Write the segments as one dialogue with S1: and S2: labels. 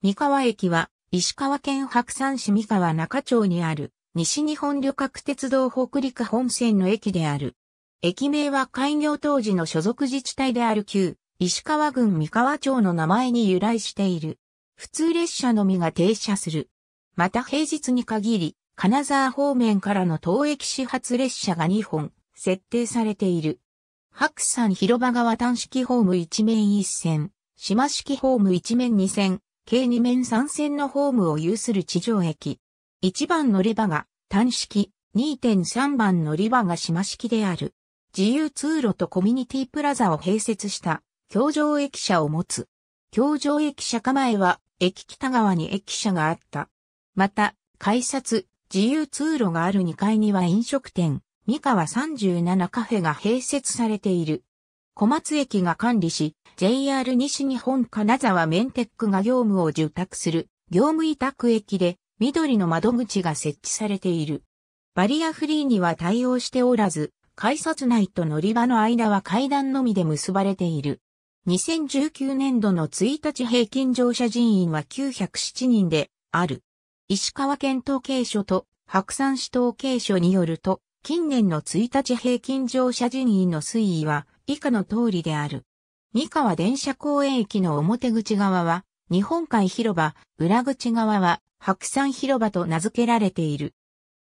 S1: 三
S2: 河駅は、石川県白山市三河中町にある、西日本旅客鉄道北陸本線の駅である。駅名は開業当時の所属自治体である旧、石川郡三河町の名前に由来している。普通列車のみが停車する。また平日に限り、金沢方面からの当駅始発列車が2本、設定されている。白山広場側端式ホーム1面1線、島式ホーム1面2線、計2面3線のホームを有する地上駅。1番乗り場が単式、2.3番乗り場が島式である。自由通路とコミュニティプラザを併設した京上駅舎を持つ。京上駅舎構えは駅北側に駅舎があった。また、改札、自由通路がある2階には飲食店、三河37カフェが併設されている。小松駅が管理し、JR 西日本金沢メンテックが業務を受託する業務委託駅で緑の窓口が設置されている。バリアフリーには対応しておらず、改札内と乗り場の間は階段のみで結ばれている。2019年度の1日平均乗車人員は907人である。石川県統計所と白山市統計所によると、近年の1日平均乗車人員の推移は以下の通りである。三河電車公園駅の表口側は、日本海広場、裏口側は、白山広場と名付けられている。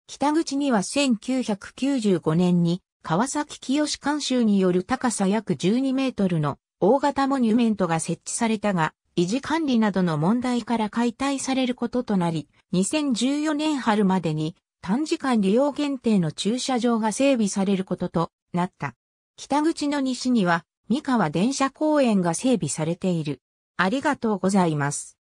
S2: 北口には1995年に、川崎清監修による高さ約12メートルの大型モニュメントが設置されたが、維持管理などの問題から解体されることとなり、2014年春までに短時間利用限定の駐車場が整備されることとなった。北口の西には三河電車公園が整備されている。ありがとうございます。